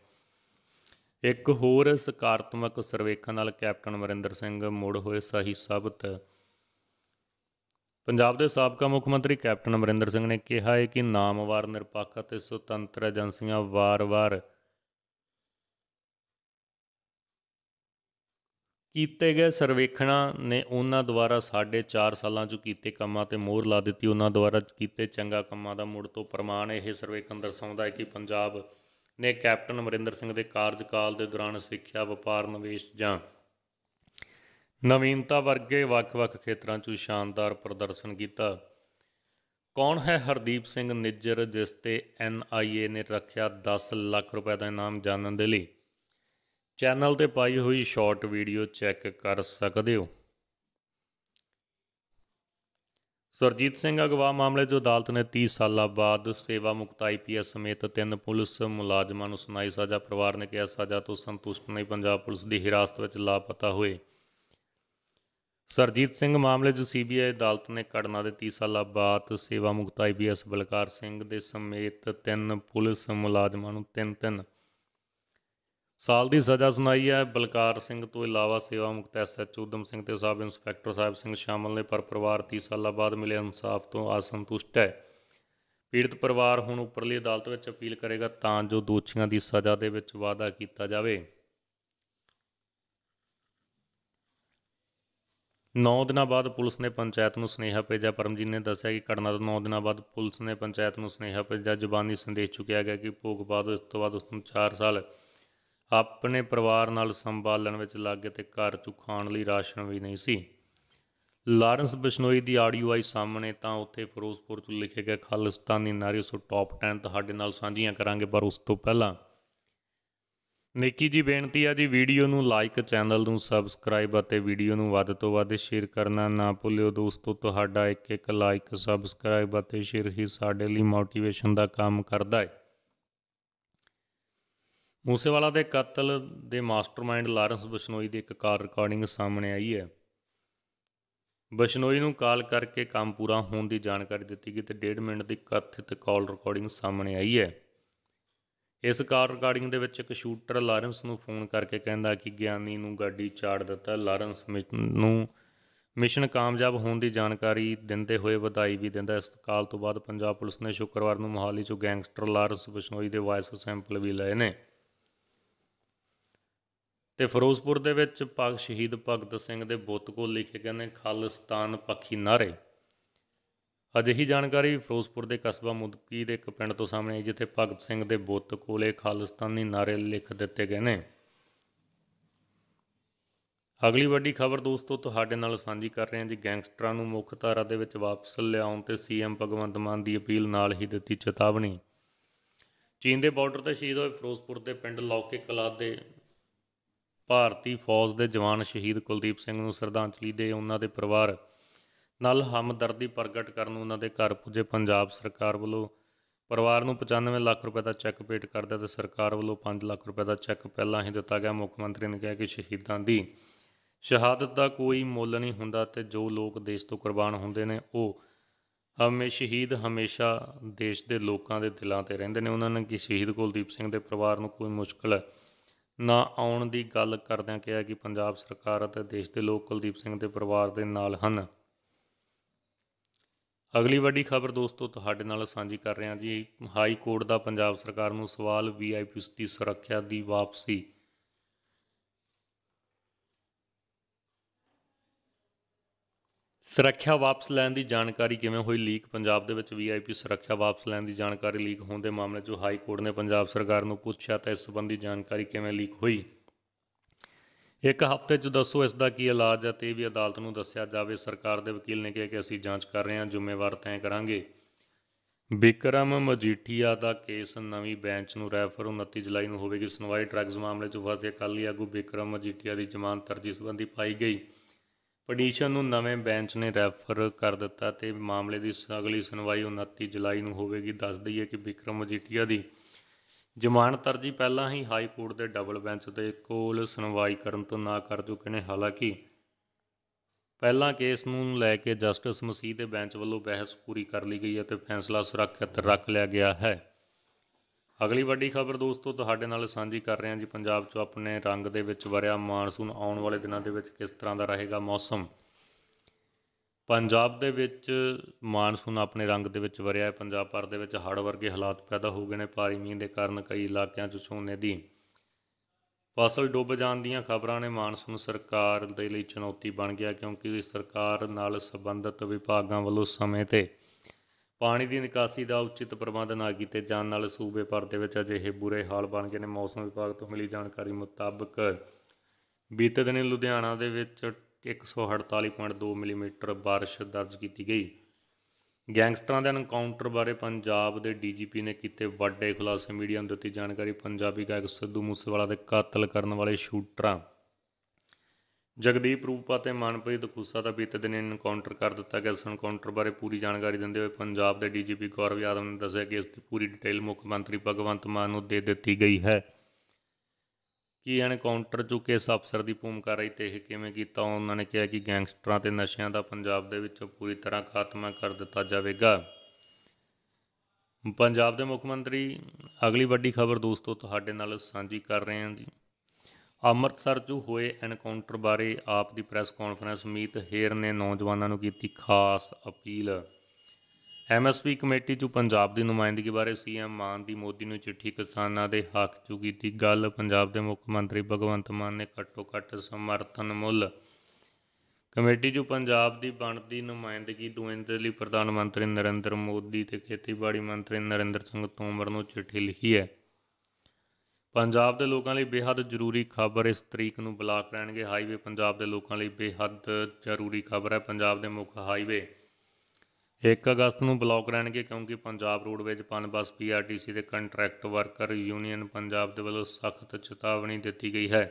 ਇੱਕ ਹੋਰ ਸਕਾਰਾਤਮਕ ਸਰਵੇਖਣ ਨਾਲ ਕੈਪਟਨ ਮਰਿੰਦਰ ਸਿੰਘ ਮੁੜ ਹੋਏ ਸਹੀ ਸਾਬਤ ਪੰਜਾਬ ਦੇ ਸਾਬਕਾ ਮੁੱਖ ਮੰਤਰੀ ਕੈਪਟਨ ਅਮਰਿੰਦਰ ਸਿੰਘ ਨੇ ਕਿਹਾ ਹੈ ਕਿ ਨਾਮਵਾਰ ਨਿਰਪੱਖ ਅਤੇ ਸੁਤੰਤਰ ਏਜੰਸੀਆਂ ਵਾਰ-ਵਾਰ ਕੀਤੇ ਗਏ ਸਰਵੇਖਣਾ ਨੇ ਉਹਨਾਂ ਦੁਆਰਾ ਸਾਢੇ 4 ਸਾਲਾਂ 'ਚ ਕੀਤੇ ਕੰਮਾਂ ਤੇ ਮੋਹਰ ਲਾ ਦਿੱਤੀ ਉਹਨਾਂ ਦੁਆਰਾ ਕੀਤੇ ਚੰਗਾ ਕੰਮਾਂ ਦਾ ਮੁੜ ਤੋਂ ਪ੍ਰਮਾਣ ਇਹ ਸਰਵੇਖਣ ਦਰਸਾਉਂਦਾ ਹੈ ਕਿ ਪੰਜਾਬ ਨੇ ਕੈਪਟਨ ਅਮਰਿੰਦਰ ਸਿੰਘ ਦੇ ਕਾਰਜਕਾਲ ਦੇ ਦੌਰਾਨ ਸਿੱਖਿਆ ਵਪਾਰ ਨਿਵੇਸ਼ ਜਾਂ ਨਵੀਨਤਾ ਵਰਗੇ ਵੱਖ-ਵੱਖ ਖੇਤਰਾਂ 'ਚ ਸ਼ਾਨਦਾਰ ਪ੍ਰਦਰਸ਼ਨ ਕੀਤਾ ਕੌਣ ਹੈ ਹਰਦੀਪ ਸਿੰਘ ਨਿੱਜਰ ਜਿਸ ਤੇ ਐਨਆਈਏ ਨੇ ਰੱਖਿਆ 10 ਲੱਖ ਰੁਪਏ ਦਾ ਇਨਾਮ ਜਾਣਨ ਦੇ ਲਈ ਚੈਨਲ ਤੇ ਪਾਈ ਹੋਈ ਸ਼ਾਰਟ ਵੀਡੀਓ ਚੈੱਕ ਕਰ ਸਕਦੇ ਹੋ ਸਰਜੀਤ ਸਿੰਘ ਅਗਵਾ ਮਾਮਲੇ 'ਚ ਅਦਾਲਤ ਨੇ 30 ਸਾਲਾਂ ਬਾਅਦ ਸੇਵਾ ਮੁਕਤ ਆਈਪੀਐਸ ਸਮੇਤ ਤਿੰਨ ਪੁਲਿਸ ਮੁਲਾਜ਼ਮਾਂ ਨੂੰ ਸੁਣਾਈ ਸਜ਼ਾ ਪਰਿਵਾਰ ਨੇ ਕਿਹਾ ਸਜ਼ਾ ਤੋਂ ਸੰਤੁਸ਼ਟ ਨਹੀਂ ਪੰਜਾਬ ਪੁਲਿਸ ਦੀ ਹਿਰਾਸਤ ਵਿੱਚ ਲਾਪਤਾ ਹੋਏ ਸਰਜੀਤ ਸਿੰਘ ਮਾਮਲੇ 'ਚ ਸੀਬੀਆਈ ਅਦਾਲਤ ਨੇ ਘਟਨਾ ਦੇ 30 ਸਾਲਾਂ ਬਾਅਦ ਸੇਵਾ ਮੁਕਤ ਆਈਪੀਐਸ ਬਲਕਾਰ ਸਿੰਘ ਦੇ ਸਮੇਤ ਤਿੰਨ ਪੁਲਿਸ ਮੁਲਾਜ਼ਮਾਂ ਨੂੰ ਤਿੰਨ ਤਿੰਨ ਸਾਲ ਦੀ ਸਜ਼ਾ ਸੁਣਾਈ ਹੈ ਬਲਕਾਰ ਸਿੰਘ ਤੋਂ ਇਲਾਵਾ ਸੇਵਾ ਮੁਕਤ ਐਸਐਚ ਉਦਮ ਸਿੰਘ ਤੇ ਸਾਬ ਇੰਸਪੈਕਟਰ ਸਾਹਿਬ ਸਿੰਘ ਸ਼ਾਮਲ ਨੇ ਪਰ ਪਰਿਵਾਰ 30 ਸਾਲਾਂ ਬਾਅਦ ਮਿਲੇ ਇਨਸਾਫ ਤੋਂ ਅਸੰਤੁਸ਼ਟ ਹੈ ਪੀੜਤ ਪਰਿਵਾਰ ਹੁਣ ਉੱਪਰਲੀ ਅਦਾਲਤ ਵਿੱਚ ਅਪੀਲ ਕਰੇਗਾ ਤਾਂ ਜੋ ਦੋਸ਼ੀਆਂ ਦੀ ਸਜ਼ਾ ਦੇ ਵਿੱਚ ਵਾਅਦਾ ਕੀਤਾ ਜਾਵੇ 9 ਦਿਨਾਂ ਬਾਅਦ ਪੁਲਿਸ ਨੇ ਪੰਚਾਇਤ ਨੂੰ ਸੁਨੇਹਾ ਭੇਜਿਆ ਪਰਮਜੀਤ ਨੇ ਦੱਸਿਆ ਕਿ ਘਟਨਾ ਤੋਂ 9 ਦਿਨਾਂ ਬਾਅਦ ਪੁਲਿਸ ਨੇ ਪੰਚਾਇਤ ਨੂੰ ਸੁਨੇਹਾ ਭੇਜਿਆ ਜ਼ਬਾਨੀ ਸੰਦੇਸ਼ ਚੁਕਿਆ ਗਿਆ ਕਿ ਭੋਗ ਬਾਅਦ ਇਸ ਤੋਂ ਬਾਅਦ ਉਸ ਨੂੰ 4 ਸਾਲ ਆਪਣੇ ਪਰਿਵਾਰ ਨਾਲ ਸੰਭਾਲਣ ਵਿੱਚ ਲੱਗ ਤੇ ਘਰ ਚੋਂ ਖਾਣ ਲਈ ਰਾਸ਼ਨ ਵੀ ਨਹੀਂ ਸੀ ਲਾਰੈਂਸ ਬਿਸ਼ਨੋਈ ਦੀ ਆਡੀਓ ਆਈ ਸਾਹਮਣੇ ਤਾਂ ਉੱਥੇ ਫਿਰੋਜ਼ਪੁਰ ਤੋਂ ਲਿਖੇ ਗਿਆ ਖਾਲਿਸਤਾਨੀ ਨਾਰੀ ਸੋ ਟੌਪ 10 ਤੁਹਾਡੇ ਨਾਲ ਸਾਂਝੀਆਂ ਕਰਾਂਗੇ ਪਰ ਉਸ ਤੋਂ ਪਹਿਲਾਂ ਨੇਕੀ ਜੀ ਬੇਨਤੀ ਆ ਜੀ ਵੀਡੀਓ ਨੂੰ ਲਾਈਕ ਚੈਨਲ ਨੂੰ ਸਬਸਕ੍ਰਾਈਬ ਅਤੇ ਵੀਡੀਓ ਨੂੰ ਵੱਧ ਤੋਂ ਵੱਧ ਸ਼ੇਅਰ ਕਰਨਾ ਨਾ ਭੁੱਲਿਓ ਦੋਸਤੋ ਤੁਹਾਡਾ ਇੱਕ ਇੱਕ ਲਾਈਕ ਸਬਸਕ੍ਰਾਈਬ ਅਤੇ ਸ਼ੇਅਰ ਹੀ ਸਾਡੇ ਲਈ ਮੋਟੀਵੇਸ਼ਨ ਦਾ ਕੰਮ ਕਰਦਾ ਹੈ ਮੂਸੇਵਾਲਾ ਦੇ ਕਤਲ ਦੇ ਮਾਸਟਰਮਾਈਂਡ ਲਾਰੈਂਸ ਬਸ਼ਨੋਈ ਦੀ ਇੱਕ ਕਾਲ ਰਿਕਾਰਡਿੰਗ ਸਾਹਮਣੇ ਆਈ ਹੈ ਬਸ਼ਨੋਈ ਨੂੰ ਕਾਲ ਕਰਕੇ ਕੰਮ ਪੂਰਾ ਹੋਣ ਦੀ ਜਾਣਕਾਰੀ ਦਿੱਤੀ ਗਈ ਤੇ 1.5 ਮਿੰਟ ਦੀ ਕਥਿਤ ਕਾਲ ਰਿਕਾਰਡਿੰਗ ਸਾਹਮਣੇ ਆਈ ਹੈ ਇਸ ਕਾਲ ਰਿਕਾਰਡਿੰਗ ਦੇ ਵਿੱਚ ਇੱਕ ਸ਼ੂਟਰ ਲਾਰੈਂਸ ਨੂੰ ਫੋਨ ਕਰਕੇ ਕਹਿੰਦਾ ਕਿ ਗਿਆਨੀ ਨੂੰ ਗੱਡੀ ਚਾੜ ਦਿੱਤਾ ਲਾਰੈਂਸ ਨੂੰ ਮਿਸ਼ਨ ਕਾਮਯਾਬ ਹੋਣ ਦੀ ਜਾਣਕਾਰੀ ਦਿੰਦੇ ਹੋਏ ਵਧਾਈ ਵੀ ਦਿੰਦਾ ਇਸ ਕਾਲ ਤੋਂ ਬਾਅਦ ਪੰਜਾਬ ਪੁਲਿਸ ਨੇ ਸ਼ੁੱਕਰਵਾਰ ਨੂੰ ਮੋਹਾਲੀ 'ਚੋਂ ਗੈਂਗਸਟਰ ਲਾਰੈਂਸ ਬਸ਼ਨੋਈ ਦੇ ਵਾਇਸ ਸੈਂਪਲ ਵੀ ਲਏ ਨੇ ਤੇ ਫਿਰੋਜ਼ਪੁਰ ਦੇ ਵਿੱਚ ਪਾਕ ਸ਼ਹੀਦ ਭਗਤ ਸਿੰਘ ਦੇ ਬੁੱਤ ਕੋਲ ਲਿਖੇ ਕਹਿੰਦੇ ਨੇ ਖਾਲਿਸਤਾਨ ਪੱਖੀ ਨਾਰੇ ਅਜਿਹੀ ਜਾਣਕਾਰੀ ਫਿਰੋਜ਼ਪੁਰ ਦੇ ਕਸਬਾ ਮੁਦਕੀ ਦੇ ਇੱਕ ਪਿੰਡ ਤੋਂ ਸਾਹਮਣੇ ਆਈ ਜਿੱਥੇ ਭਗਤ ਸਿੰਘ ਦੇ ਬੁੱਤ ਕੋਲੇ ਖਾਲਿਸਤਾਨੀ ਨਾਰੇ ਲਿਖ ਦਿੱਤੇ ਗਏ ਨੇ ਅਗਲੀ ਵੱਡੀ ਖਬਰ ਦੋਸਤੋ ਤੁਹਾਡੇ ਨਾਲ ਸਾਂਝੀ ਕਰ ਰਹੇ ਹਾਂ ਜੀ ਗੈਂਗਸਟਰਾਂ ਨੂੰ ਮੁੱਖ ਧਾਰਾ ਦੇ ਵਿੱਚ ਵਾਪਸ ਲਿਆਉਣ ਤੇ ਸੀਐਮ ਭਗਵੰਤ ਮਾਨ ਦੀ ਅਪੀਲ ਨਾਲ ਹੀ ਦਿੱਤੀ ਚੇਤਾਵਨੀ ਚੀਨ ਦੇ ਬਾਰਡਰ ਤੇ ਸ਼ਹੀਦ ਹੋਏ ਫਿਰੋਜ਼ਪੁਰ ਦੇ ਪਿੰਡ ਲੌਕੇ ਕਲਾ ਦੇ ਭਾਰਤੀ ਫੌਜ ਦੇ ਜਵਾਨ ਸ਼ਹੀਦ ਕੁਲਦੀਪ ਸਿੰਘ ਨੂੰ ਸ਼ਰਧਾਂਜਲੀ ਦੇ ਉਹਨਾਂ ਦੇ ਪਰਿਵਾਰ ਨਾਲ ਹਮਦਰਦੀ ਪ੍ਰਗਟ ਕਰਨ ਉਹਨਾਂ ਦੇ ਘਰ ਪੁੱਜੇ ਪੰਜਾਬ ਸਰਕਾਰ ਵੱਲੋਂ ਪਰਿਵਾਰ ਨੂੰ 95 ਲੱਖ ਰੁਪਏ ਦਾ ਚੈੱਕ ਪੇਟ ਕਰਦਾ ਤੇ ਸਰਕਾਰ ਵੱਲੋਂ 5 ਲੱਖ ਰੁਪਏ ਦਾ ਚੈੱਕ ਪਹਿਲਾਂ ਹੀ ਦਿੱਤਾ ਗਿਆ ਮੁੱਖ ਮੰਤਰੀ ਨੇ ਕਿਹਾ ਕਿ ਸ਼ਹੀਦਾਂ ਦੀ ਸ਼ਹਾਦਤ ਦਾ ਕੋਈ ਮੁੱਲ ਨਹੀਂ ਹੁੰਦਾ ਤੇ ਜੋ ਲੋਕ ਦੇਸ਼ ਤੋਂ ਕੁਰਬਾਨ ਹੁੰਦੇ ਨੇ ਉਹ ਹਮੇ ਸ਼ਹੀਦ ਹਮੇਸ਼ਾ ਦੇਸ਼ ਦੇ ਲੋਕਾਂ ਦੇ ਦਿਲਾਂ ਤੇ ਰਹਿੰਦੇ ਨੇ ਉਹਨਾਂ ਨੇ ਕਿ ਸ਼ਹੀਦ ਕੁਲਦੀਪ ਸਿੰਘ ਦੇ ਪਰਿਵਾਰ ਨੂੰ ਕੋਈ ਮੁਸ਼ਕਲ ਨਾ ਆਉਣ ਦੀ ਗੱਲ ਕਰਦਿਆਂ ਕਿਹਾ ਕਿ ਪੰਜਾਬ ਸਰਕਾਰ ਅਤੇ ਦੇਸ਼ ਦੇ ਲੋਕ ਕੁਲਦੀਪ ਸਿੰਘ ਦੇ ਪਰਿਵਾਰ ਦੇ ਨਾਲ ਹਨ ਅਗਲੀ ਵੱਡੀ ਖਬਰ ਦੋਸਤੋ ਤੁਹਾਡੇ ਨਾਲ ਸਾਂਝੀ ਕਰ ਰਹੇ ਹਾਂ ਜੀ ਹਾਈ ਕੋਰਟ ਦਾ ਪੰਜਾਬ ਸਰਕਾਰ ਨੂੰ ਸਵਾਲ ਵੀਆਈਪੀ ਦੀ ਸੁਰੱਖਿਆ ਦੀ ਵਾਪਸੀ ਸੁਰੱਖਿਆ ਵਾਪਸ ਲੈਣ ਦੀ ਜਾਣਕਾਰੀ ਕਿਵੇਂ ਹੋਈ ਲੀਕ ਪੰਜਾਬ ਦੇ ਵਿੱਚ ਵੀਆਈਪੀ ਸੁਰੱਖਿਆ ਵਾਪਸ ਲੈਣ ਦੀ ਜਾਣਕਾਰੀ ਲੀਕ ਹੋਣ ਦੇ ਮਾਮਲੇ 'ਚ ਹਾਈ ਕੋਰਟ ਨੇ ਪੰਜਾਬ ਸਰਕਾਰ ਨੂੰ ਪੁੱਛਿਆ ਤਾਂ ਇਸ ਸੰਬੰਧੀ ਜਾਣਕਾਰੀ ਕਿਵੇਂ ਲੀਕ ਹੋਈ ਇੱਕ ਹਫ਼ਤੇ 'ਚ ਦੱਸੋ ਇਸ ਦਾ ਕੀ ਇਲਾਜ ਹੈ ਤੇ ਵੀ ਅਦਾਲਤ ਨੂੰ ਦੱਸਿਆ ਜਾਵੇ ਸਰਕਾਰ ਦੇ ਵਕੀਲ ਨੇ ਕਿਹਾ ਕਿ ਅਸੀਂ ਜਾਂਚ ਕਰ ਰਹੇ ਹਾਂ ਜ਼ਿੰਮੇਵਾਰ ਤੈਅ ਕਰਾਂਗੇ ਬਿਕਰਮ ਮਜੀਠੀਆ ਦਾ ਕੇਸ ਨਵੀਂ ਬੈਂਚ ਨੂੰ ਰੈਫਰ 29 ਜੁਲਾਈ ਨੂੰ ਹੋਵੇਗੀ ਸੁਣਵਾਈ ਡਰੱਗਸ ਮਾਮਲੇ 'ਚ ਫਸੇ ਹੀ ਆਗੂ ਬਿਕਰਮ ਮਜੀਠੀਆ ਦੀ ਜ਼ਮਾਨਤ ਅਰਜ਼ੀ ਸੰਬੰਧੀ ਪਾਈ ਗਈ ਪਟੀਸ਼ਨ ਨੂੰ ਨਵੇਂ ਬੈਂਚ ਨੇ ਰੈਫਰ ਕਰ ਦਿੱਤਾ ਤੇ ਮਾਮਲੇ ਦੀ ਅਗਲੀ ਸੁਣਵਾਈ 29 ਜੁਲਾਈ ਨੂੰ ਹੋਵੇਗੀ ਦੱਸ ਦਈਏ ਕਿ ਵਿਕਰਮ ਮਜੀਠੀਆ ਦੀ ਜ਼ਮਾਨਤ ਅਰਜੀ ਪਹਿਲਾਂ ਹੀ ਹਾਈ ਕੋਰਟ ਦੇ ਡਬਲ ਬੈਂਚ ਦੇ ਕੋਲ ਸੁਣਵਾਈ ਕਰਨ ਤੋਂ ਨਾ ਕਰ ਚੁੱਕੇ ਨੇ ਹਾਲਾਂਕਿ ਪਹਿਲਾਂ ਕੇਸ ਨੂੰ ਲੈ ਕੇ ਜਸਟਿਸ ਮਸੀਹ ਦੇ ਬੈਂਚ ਵੱਲੋਂ ਬਹਿਸ ਪੂਰੀ ਕਰ ਲਈ ਗਈ ਹੈ ਤੇ ਫੈਸਲਾ ਸੁਰੱਖਿਅਤ ਰੱਖ ਲਿਆ ਗਿਆ ਹੈ ਅਗਲੀ ਵੱਡੀ ਖਬਰ ਦੋਸਤੋ ਤੁਹਾਡੇ ਨਾਲ ਸਾਂਝੀ ਕਰ ਰਹੇ ਹਾਂ ਜੀ ਪੰਜਾਬ 'ਚ ਆਪਣੇ ਰੰਗ ਦੇ ਵਿੱਚ ਵਰਿਆ ਮਾਨਸੂਨ ਆਉਣ ਵਾਲੇ ਦਿਨਾਂ ਦੇ ਵਿੱਚ ਕਿਸ ਤਰ੍ਹਾਂ ਦਾ ਰਹੇਗਾ ਮੌਸਮ ਪੰਜਾਬ ਦੇ ਵਿੱਚ ਮਾਨਸੂਨ ਆਪਣੇ ਰੰਗ ਦੇ ਵਿੱਚ ਵਰਿਆ ਹੈ ਪੰਜਾਬ ਪਰ ਦੇ ਵਿੱਚ ਹੜ੍ਹ ਵਰਗੇ ਹਾਲਾਤ ਪੈਦਾ ਹੋ ਗਏ ਨੇ ਭਾਰੀ ਮੀਂਹ ਦੇ ਕਾਰਨ ਕਈ ਇਲਾਕਿਆਂ 'ਚ ਝੋਨੇ ਦੀ ਫਸਲ ਡੁੱਬ ਜਾਣ ਦੀਆਂ ਖਬਰਾਂ ਨੇ ਮਾਨਸੂਨ ਸਰਕਾਰ ਦੇ ਲਈ ਚੁਣੌਤੀ ਬਣ ਗਿਆ ਕਿਉਂਕਿ ਸਰਕਾਰ ਨਾਲ ਸੰਬੰਧਿਤ ਵਿਭਾਗਾਂ ਵੱਲੋਂ ਸਮੇਂ ਤੇ ਪਾਣੀ ਦੀ ਨਿਕਾਸੀ ਦਾ ਉਚਿਤ ਪ੍ਰਬੰਧ ਨਾ ਕੀਤੇ ਜਾਣ ਨਾਲ ਸੂਬੇ ਭਰ ਦੇ ਵਿੱਚ ਅਜਿਹੇ ਬੁਰੇ ਹਾਲ ਬਣ ਗਏ ਨੇ ਮੌਸਮ ਵਿਭਾਗ ਤੋਂ ਮਿਲੀ ਜਾਣਕਾਰੀ ਮੁਤਾਬਕ ਬੀਤੇ ਦਿਨ ਲੁਧਿਆਣਾ ਦੇ ਵਿੱਚ 148.2 ਮਿਲੀਮੀਟਰ ਬਾਰਿਸ਼ ਦਰਜ ਕੀਤੀ ਗਈ ਗੈਂਗਸਟਰਾਂ ਦੇ ਐਨਕਾਊਂਟਰ ਬਾਰੇ ਪੰਜਾਬ ਦੇ ਡੀਜੀਪੀ ਨੇ ਕੀਤੇ ਵੱਡੇ ਖੁਲਾਸੇ ਮੀਡੀਆ ਨੂੰ ਦਿੱਤੀ ਜਾਣਕਾਰੀ ਪੰਜਾਬੀ ਗਾਇਕ ਸਿੱਧੂ ਮੂਸੇਵਾਲਾ ਦੇ ਕਾਤਲ ਕਰਨ ਵਾਲੇ ਸ਼ੂਟਰਾਂ ਜਗਦੀਪ ਰੂਪਾ ਤੇ ਮਨਪ੍ਰੀਤ ਖੂਸਾ ਦਾ ਬੀਤੇ ਦਿਨ ਇਨਕਾਊਂਟਰ ਕਰ ਦਿੱਤਾ ਗਿਆ ਇਸ ਇਨਕਾਊਂਟਰ ਬਾਰੇ ਪੂਰੀ ਜਾਣਕਾਰੀ ਦਿੰਦੇ ਹੋਏ ਪੰਜਾਬ ਦੇ ਡੀਜੀਪੀ ਗੌਰਵ ਯਾਦਵ ਨੇ ਦੱਸਿਆ ਕਿ ਇਸ ਦੀ ਪੂਰੀ ਡਿਟੇਲ ਮੁੱਖ ਮੰਤਰੀ ਭਗਵੰਤ ਮਾਨ ਨੂੰ ਦੇ ਦਿੱਤੀ ਗਈ ਹੈ ਕਿ ਇਨਕਾਊਂਟਰ ਜੋ ਕੇਸ ਅਫਸਰ ਦੀ ਭੂਮਿਕਾ ਰਹੀ ਤੇ ਇਹ ਕਿਵੇਂ ਕੀਤਾ ਉਹਨਾਂ ਨੇ ਕਿਹਾ ਕਿ ਗੈਂਗਸਟਰਾਂ ਤੇ ਨਸ਼ਿਆਂ ਦਾ ਪੰਜਾਬ ਦੇ ਵਿੱਚੋਂ ਪੂਰੀ ਤਰ੍ਹਾਂ ਖਾਤਮਾ ਕਰ ਦਿੱਤਾ ਜਾਵੇਗਾ ਪੰਜਾਬ ਦੇ ਮੁੱਖ ਮੰਤਰੀ ਅਗਲੀ ਵੱਡੀ ਖਬਰ ਦੋਸਤੋ ਤੁਹਾਡੇ ਨਾਲ ਸਾਂਝੀ ਕਰ ਰਹੇ ਹਾਂ ਜੀ ਅੰਮ੍ਰਿਤਸਰ 'ਚ ਹੋਏ ਐਨਕਾਊਂਟਰ ਬਾਰੇ ਆਪ ਦੀ ਪ੍ਰੈਸ ਕਾਨਫਰੰਸ ਮੀਤ ਹੇਰ ਨੇ ਨੌਜਵਾਨਾਂ ਨੂੰ ਕੀਤੀ ਖਾਸ ਅਪੀਲ ਐਮਐਸਪੀ ਕਮੇਟੀ 'ਚ ਪੰਜਾਬ ਦੀ ਨੁਮਾਇੰਦਗੀ ਬਾਰੇ ਸੀਐਮ ਮਾਨ ਦੀ ਮੋਦੀ ਨੂੰ ਚਿੱਠੀ ਕਿਸਾਨਾਂ ਦੇ ਹੱਕ 'ਚ ਕੀਤੀ ਗੱਲ ਪੰਜਾਬ ਦੇ ਮੁੱਖ ਮੰਤਰੀ ਭਗਵੰਤ ਮਾਨ ਨੇ ਘੱਟੋ ਘੱਟ ਸਮਰਥਨ ਮੁੱਲ ਕਮੇਟੀ 'ਚ ਪੰਜਾਬ ਦੀ ਬਣਦੀ ਨੁਮਾਇੰਦਗੀ ਦੁਇੰਦਰ ਲਈ ਪ੍ਰਧਾਨ ਮੰਤਰੀ ਨਰਿੰਦਰ ਮੋਦੀ ਤੇ ਖੇਤੀਬਾੜੀ ਮੰਤਰੀ ਨਰਿੰਦਰ ਸਿੰਘ ਤੋਮਰ ਨੂੰ ਚਿੱਠੀ ਲਿਖੀ ਹੈ ਪੰਜਾਬ ਦੇ ਲੋਕਾਂ ਲਈ ਬੇਹੱਦ ਜ਼ਰੂਰੀ ਖਬਰ ਇਸ ਤਰੀਕ ਨੂੰ ਬਲਾਕ ਰਹਿਣਗੇ ਹਾਈਵੇ ਪੰਜਾਬ ਦੇ ਲੋਕਾਂ ਲਈ ਬੇਹੱਦ ਜ਼ਰੂਰੀ ਖਬਰ ਹੈ ਪੰਜਾਬ ਦੇ ਮੁੱਖ ਹਾਈਵੇ 1 ਅਗਸਤ ਨੂੰ ਬਲਾਕ ਰਹਿਣਗੇ ਕਿਉਂਕਿ ਪੰਜਾਬ ਰੋਡਵੇਜ ਪਨਬਸ ਪੀਆਰਟੀਸੀ ਦੇ ਕੰਟਰੈਕਟ ਵਰਕਰ ਯੂਨੀਅਨ ਪੰਜਾਬ ਦੇ ਵੱਲੋਂ ਸਖਤ ਚੇਤਾਵਨੀ ਦਿੱਤੀ ਗਈ ਹੈ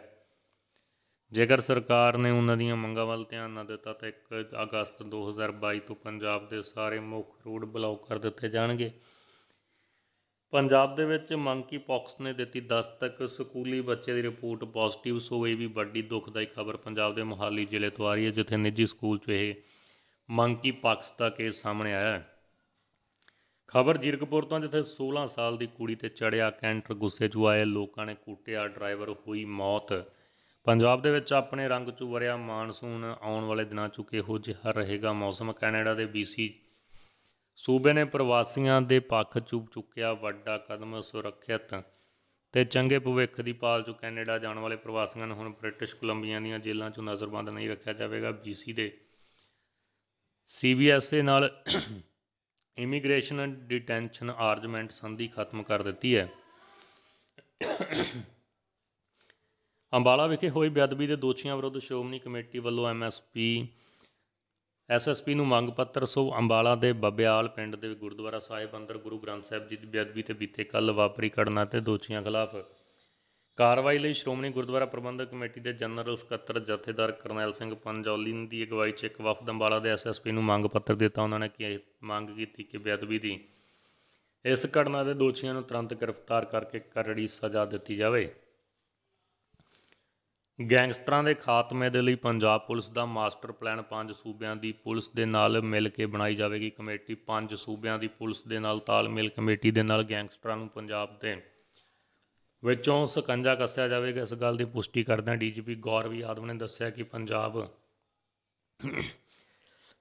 ਜੇਕਰ ਸਰਕਾਰ ਨੇ ਉਹਨਾਂ ਦੀਆਂ ਮੰਗਾਂ ਵੱਲ ਧਿਆਨ ਨਾ ਦਿੱਤਾ ਤਾਂ 1 ਅਗਸਤ 2022 ਤੋਂ ਪੰਜਾਬ ਦੇ ਸਾਰੇ ਮੁੱਖ ਰੋਡ ਬਲਾਕ ਕਰ ਦਿੱਤੇ ਜਾਣਗੇ ਪੰਜਾਬ ਦੇ ਵਿੱਚ ਮੰਕੀ ਪੌਕਸ ਨੇ ਦਿੱਤੀ ਦਸਤਕ ਸਕੂਲੀ ਬੱਚੇ ਦੀ ਰਿਪੋਰਟ ਪੋਜ਼ਿਟਿਵ ਸੋ ਇਹ ਵੀ ਵੱਡੀ ਦੁਖਦਾਈ ਖਬਰ ਪੰਜਾਬ ਦੇ ਮੁਹਾਲੀ ਜ਼ਿਲ੍ਹੇ ਤੋਂ ਆ ਰਹੀ ਹੈ ਜਿੱਥੇ ਨਿੱਜੀ ਸਕੂਲ 'ਚ ਇਹ ਮੰਕੀ ਪੌਕਸ ਦਾ ਕੇਸ ਸਾਹਮਣੇ ਆਇਆ ਹੈ ਖਬਰ ਜੀਰਕਪੁਰ ਤੋਂ ਜਿੱਥੇ 16 ਸਾਲ ਦੀ ਕੁੜੀ ਤੇ ਚੜਿਆ ਕੈਂਟਰ ਗੁੱਸੇ 'ਚ ਆਏ ਲੋਕਾਂ ਨੇ ਕੁੱਟਿਆ ਡਰਾਈਵਰ ਹੋਈ ਮੌਤ ਪੰਜਾਬ ਦੇ ਵਿੱਚ ਆਪਣੇ ਰੰਗ 'ਚ ਵਰਿਆ ਮਾਨਸੂਨ ਆਉਣ ਵਾਲੇ ਦਿਨਾਂ ਚੁੱਕੇ ਹੋ ਜਿਹਾ ਰਹੇਗਾ ਮੌਸਮ ਕੈਨੇਡਾ ਦੇ ਬੀਸੀ ਸੂਬੇ ਨੇ ਪ੍ਰਵਾਸੀਆਂ ਦੇ ਪੱਖ ਚੁੱਪ ਚੁੱਕਿਆ ਵੱਡਾ ਕਦਮ ਸੁਰੱਖਿਅਤ ਤੇ ਚੰਗੇ ਭਵਿੱਖ ਦੀ ਪਾਲ ਚ ਕੈਨੇਡਾ ਜਾਣ ਵਾਲੇ ਪ੍ਰਵਾਸੀਆਂ ਨੂੰ ਹੁਣ ਬ੍ਰਿਟਿਸ਼ ਕੋਲੰਬੀਆ ਦੀਆਂ ਜੇਲ੍ਹਾਂ 'ਚ ਨਜ਼ਰਬੰਦ ਨਹੀਂ ਰੱਖਿਆ ਜਾਵੇਗਾ ਬੀਸੀ ਦੇ CBSA ਨਾਲ ਇਮੀਗ੍ਰੇਸ਼ਨ ਡਿਟੈਂਸ਼ਨ ਆਰਜਮੈਂਟ ਸੰਧੀ ਖਤਮ ਕਰ ਦਿੱਤੀ ਹੈ ਅੰਬਾਲਾ ਵਿਖੇ ਹੋਈ ਬੇਅਦਬੀ ਦੇ ਦੋਸ਼ੀਆਂ ਵਿਰੁੱਧ ਸ਼ੋਮਨੀ ਕਮੇਟੀ ਵੱਲੋਂ ਐਮਐਸਪੀ ਐਸਐਸਪੀ ਨੂੰ ਮੰਗ ਪੱਤਰ ਸੋ ਅੰਬਾਲਾ ਦੇ ਬਬਿਆਲ ਪਿੰਡ ਦੇ ਗੁਰਦੁਆਰਾ ਸਾਹਿਬ ਅੰਦਰ ਗੁਰੂ ਗ੍ਰੰਥ ਸਾਹਿਬ ਜੀ ਦੀ ਬੇਅਦਬੀ ਤੇ ਬੀਤੇ ਕੱਲ ਵਾਪਰੀ ਘਟਨਾ ਤੇ ਦੋਸ਼ੀਆਂ ਖਿਲਾਫ ਕਾਰਵਾਈ ਲਈ ਸ਼੍ਰੋਮਣੀ ਗੁਰਦੁਆਰਾ ਪ੍ਰਬੰਧਕ ਕਮੇਟੀ ਦੇ ਜਨਰਲ ਸਕੱਤਰ ਜਥੇਦਾਰ ਕਰਨੈਲ ਸਿੰਘ ਪੰਜੌਲੀ ਦੀ ਅਗਵਾਈ 'ਚ ਇੱਕ ਵਫਦ ਅੰਬਾਲਾ ਦੇ ਐਸਐਸਪੀ ਨੂੰ ਮੰਗ ਪੱਤਰ ਦਿੱਤਾ ਉਹਨਾਂ ਨੇ ਕਿ ਮੰਗ ਕੀਤੀ ਕਿ ਬੇਅਦਬੀ ਦੀ ਇਸ ਘਟਨਾ ਦੇ ਦੋਸ਼ੀਆਂ ਨੂੰ ਤੁਰੰਤ ਗ੍ਰਿਫਤਾਰ ਕਰਕੇ ਕਰੜੀ ਸਜ਼ਾ ਦਿੱਤੀ ਜਾਵੇ ਗੈਂਗਸਟਰਾਂ ਦੇ ਖਾਤਮੇ ਦੇ ਲਈ ਪੰਜਾਬ ਪੁਲਿਸ ਦਾ ਮਾਸਟਰ ਪਲਾਨ ਪੰਜ ਸੂਬਿਆਂ ਦੀ ਪੁਲਿਸ ਦੇ ਨਾਲ ਮਿਲ ਕੇ ਬਣਾਈ ਜਾਵੇਗੀ ਕਮੇਟੀ ਪੰਜ ਸੂਬਿਆਂ ਦੀ ਪੁਲਿਸ ਦੇ ਨਾਲ ਤਾਲਮੇਲ ਕਮੇਟੀ ਦੇ ਨਾਲ ਗੈਂਗਸਟਰਾਂ ਨੂੰ ਪੰਜਾਬ ਦੇ ਵਿੱਚੋਂ ਸਕੰਜਾ ਕੱਸਿਆ ਜਾਵੇਗਾ ਇਸ ਗੱਲ ਦੀ ਪੁਸ਼ਟੀ ਕਰਦਿਆਂ ਡੀਜੀਪੀ ਗੌਰਵ ਯਾਦਵ ਨੇ ਦੱਸਿਆ ਕਿ ਪੰਜਾਬ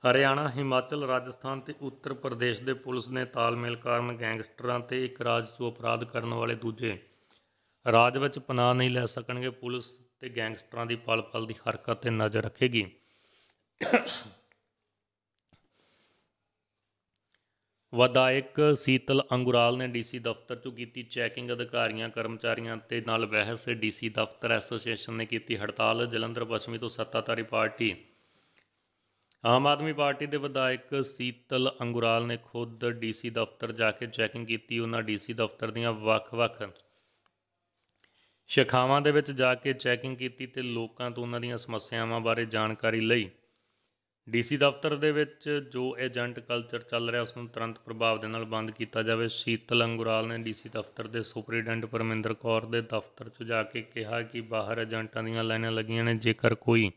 ਹਰਿਆਣਾ ਹਿਮਾਚਲ ਰਾਜਸਥਾਨ ਤੇ ਉੱਤਰ ਪ੍ਰਦੇਸ਼ ਦੇ ਪੁਲਿਸ ਨੇ ਤਾਲਮੇਲ ਕਾਰਨ ਗੈਂਗਸਟਰਾਂ ਤੇ ਇੱਕ ਰਾਜ ਤੋਂ ਅਪਰਾਧ ਕਰਨ ਵਾਲੇ ਦੂਜੇ ਰਾਜ ਵਿੱਚ ਪਨਾਹ ਨਹੀਂ ਲੈ ਸਕਣਗੇ ਪੁਲਿਸ ਤੇ ਗੈਂਗਸਟਰਾਂ ਦੀ ਪਲ-ਪਲ ਦੀ ਹਰਕਤ ਤੇ ਨਜ਼ਰ ਰੱਖੇਗੀ ਵਿਧਾਇਕ ਸੀਤਲ ਅੰਗੁਰਾਲ ਨੇ ਡੀਸੀ ਦਫ਼ਤਰ 'ਚ ਕੀਤੀ ਚੈਕਿੰਗ ਅਧਿਕਾਰੀਆਂ ਕਰਮਚਾਰੀਆਂ ਤੇ ਨਾਲ ਬਹਿਸ ਡੀਸੀ ਦਫ਼ਤਰ ਐਸੋਸੀਏਸ਼ਨ ਨੇ ਕੀਤੀ ਹੜਤਾਲ ਜਲੰਧਰ ਪੱਛਮੀ ਤੋਂ ਸੱਤਾਧਾਰੀ ਪਾਰਟੀ ਆਮ ਆਦਮੀ ਪਾਰਟੀ ਦੇ ਵਿਧਾਇਕ ਸੀਤਲ ਅੰਗੁਰਾਲ ਨੇ ਖੁਦ ਡੀਸੀ ਦਫ਼ਤਰ ਜਾ ਕੇ ਚੈਕਿੰਗ ਕੀਤੀ ਉਹਨਾਂ ਡੀਸੀ ਦਫ਼ਤਰ ਦੀਆਂ ਵੱਖ-ਵੱਖ ਸ਼ਖਾਵਾਂ ਦੇ ਵਿੱਚ ਜਾ ਕੇ ਚੈਕਿੰਗ ਕੀਤੀ ਤੇ ਲੋਕਾਂ ਤੋਂ ਉਹਨਾਂ ਦੀਆਂ ਸਮੱਸਿਆਵਾਂ ਬਾਰੇ ਜਾਣਕਾਰੀ ਲਈ ਡੀਸੀ ਦਫ਼ਤਰ ਦੇ ਵਿੱਚ ਜੋ ਏਜੰਟ ਕਲਚਰ ਚੱਲ ਰਿਹਾ ਉਸ ਨੂੰ ਤੁਰੰਤ ਪ੍ਰਭਾਵ ਦੇ ਨਾਲ ਬੰਦ ਕੀਤਾ ਜਾਵੇ ਸ਼ੀਤਲ ਅੰਗੁਰਾਲ ਨੇ ਡੀਸੀ ਦਫ਼ਤਰ ਦੇ ਸੁਪਰੀਡੈਂਟ ਪਰਮਿੰਦਰ ਕੌਰ ਦੇ ਦਫ਼ਤਰ 'ਚ ਜਾ ਕੇ ਕਿਹਾ ਕਿ ਬਾਹਰ ਏਜੰਟਾਂ ਦੀਆਂ ਲਾਈਨਾਂ ਲੱਗੀਆਂ ਨੇ ਜੇਕਰ ਕੋਈ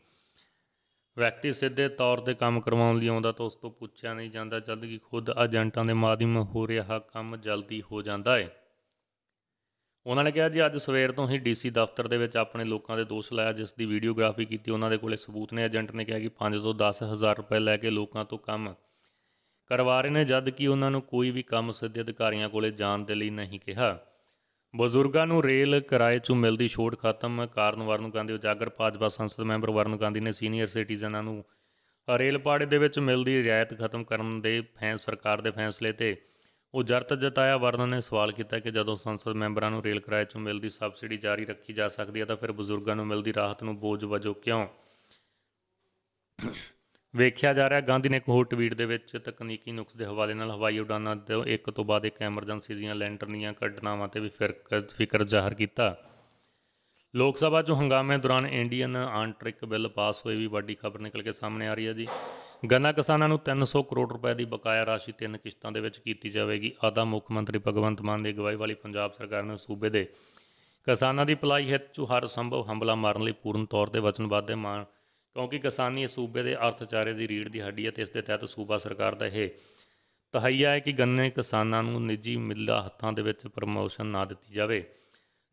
ਵਿਅਕਤੀ ਸਿੱਧੇ ਤੌਰ ਤੇ ਕੰਮ ਕਰਵਾਉਣ ਲਈ ਆਉਂਦਾ ਤਾਂ ਉਸ ਤੋਂ ਪੁੱਛਿਆ ਨਹੀਂ ਜਾਂਦਾ ਜਦ ਕਿ ਖੁਦ ਏਜੰਟਾਂ ਦੇ ਮਾਧਿਅਮ ਹੋ ਰਿਹਾ ਕੰਮ ਜਲਦੀ ਹੋ ਜਾਂਦਾ ਹੈ ਉਹਨਾਂ ਨੇ ਕਿਹਾ ਜੀ ਅੱਜ ਸਵੇਰ ਤੋਂ ਹੀ ਡੀਸੀ ਦਫ਼ਤਰ ਦੇ ਵਿੱਚ ਆਪਣੇ ਲੋਕਾਂ ਦੇ ਦੋਸ਼ ਲਾਇਆ ਜਿਸ ਦੀ ਵੀਡੀਓਗ੍ਰਾਫੀ ਕੀਤੀ ਉਹਨਾਂ ਦੇ ਕੋਲੇ ਸਬੂਤ ਨੇ ਏਜੰਟ ਨੇ ਕਿਹਾ ਕਿ 5 ਤੋਂ 10000 ਰੁਪਏ ਲੈ ਕੇ ਲੋਕਾਂ ਤੋਂ ਕੰਮ ਕਰਵਾ ਰਹੇ ਨੇ ਜਦ ਕਿ ਉਹਨਾਂ ਨੂੰ ਕੋਈ ਵੀ ਕੰਮ ਸਿੱਧੇ ਅਧਿਕਾਰੀਆਂ ਕੋਲੇ ਜਾਣ ਦੇ ਲਈ ਨਹੀਂ ਕਿਹਾ ਬਜ਼ੁਰਗਾਂ ਨੂੰ ਰੇਲ ਕਿਰਾਏ 'ਚੋਂ ਮਿਲਦੀ ਛੋਟ ਖਤਮ ਕਾਰਨ ਵਰਨ ਗਾਂਧੀ ਉਜਾਗਰ ਭਾਜਪਾ ਸੰਸਦ ਮੈਂਬਰ ਵਰਨ ਗਾਂਧੀ ਨੇ ਸੀਨੀਅਰ ਸਿਟੀਜ਼ਨਾਂ ਨੂੰ ਰੇਲ ਪਾੜੇ ਦੇ ਵਿੱਚ ਮਿਲਦੀ ਰਿਆਇਤ ਖਤਮ ਕਰਨ ਦੇ ਫੈਂ ਸਰਕਾਰ ਦੇ ਫੈਸਲੇ ਤੇ ਉਹ ਜਰਤ ਜਤਾਇਆ ਵਰਨਨ ਨੇ ਸਵਾਲ ਕੀਤਾ ਕਿ ਜਦੋਂ ਸੰਸਦ ਮੈਂਬਰਾਂ ਨੂੰ ਰੇਲ ਕਿਰਾਏ 'ਚੋਂ ਮਿਲਦੀ ਸਬਸਿਡੀ ਜਾਰੀ ਰੱਖੀ ਜਾ ਸਕਦੀ ਹੈ ਤਾਂ ਫਿਰ ਬਜ਼ੁਰਗਾਂ ਨੂੰ ਮਿਲਦੀ ਰਾਹਤ ਨੂੰ ਬੋਝ ਵਜੋਂ ਕਿਉਂ ਵੇਖਿਆ ਜਾ ਰਿਹਾ ਗਾਂਧੀ ਨੇ ਇੱਕ ਹੋਰ ਟਵੀਟ ਦੇ ਵਿੱਚ ਤਕਨੀਕੀ ਨੁਕਸ ਦੇ ਹਵਾਲੇ ਨਾਲ ਹਵਾਈ ਉਡਾਨਾਂ ਦੇ ਇੱਕ ਤੋਂ ਬਾਅਦ ਇੱਕ ਐਮਰਜੈਂਸੀ ਦੀਆਂ ਲੈਂਟਰਨੀਆਂ ਕੱਢਣਾਵਾਂ ਤੇ ਵੀ ਫਿਕਰ ਜ਼ਾਹਰ ਕੀਤਾ ਲੋਕ ਸਭਾ 'ਚ ਹੰਗਾਮੇ ਦੌਰਾਨ ਇੰਡੀਅਨ ਆਨਟ੍ਰਿਕ ਬਿੱਲ ਪਾਸ ਹੋਏ ਵੀ ਵੱਡੀ ਖਬਰ ਨਿਕਲ ਕੇ ਸਾਹਮਣੇ ਆ ਰਹੀ ਹੈ ਜੀ ਗੰਨਾ ਕਿਸਾਨਾਂ ਨੂੰ 300 ਕਰੋੜ ਰੁਪਏ ਦੀ ਬਕਾਇਆ ਰਾਸ਼ੀ ਤਿੰਨ ਕਿਸ਼ਤਾਂ ਦੇ ਵਿੱਚ ਕੀਤੀ ਜਾਵੇਗੀ ਆਦਾ ਮੁੱਖ ਮੰਤਰੀ ਭਗਵੰਤ ਮਾਨ ਦੀ ਅਗਵਾਈ ਵਾਲੀ ਪੰਜਾਬ ਸਰਕਾਰ ਨੇ ਸੂਬੇ ਦੇ ਕਿਸਾਨਾਂ ਦੀ ਭਲਾਈ ਚ ਹਰ ਸੰਭਵ ਹਮਲਾ ਮਾਰਨ ਲਈ ਪੂਰਨ ਤੌਰ ਤੇ ਵਚਨਬੱਧ ਹੈ ਮਾਨ ਕਿਉਂਕਿ ਕਿਸਾਨੀ ਇਸ ਸੂਬੇ ਦੇ ਅਰਥਚਾਰੇ ਦੀ ਰੀੜ ਦੀ ਹੱਡੀ ਹੈ ਤੇ ਇਸ ਦੇ ਤਹਿਤ ਸੂਬਾ ਸਰਕਾਰ ਦਾ ਇਹ ਤਹਈਆ ਹੈ ਕਿ ਗੰਨੇ ਕਿਸਾਨਾਂ ਨੂੰ ਨਿੱਜੀ ਮਿੱਲਾਂ ਹੱਥਾਂ ਦੇ ਵਿੱਚ ਪ੍ਰਮੋਸ਼ਨ ਨਾ ਦਿੱਤੀ ਜਾਵੇ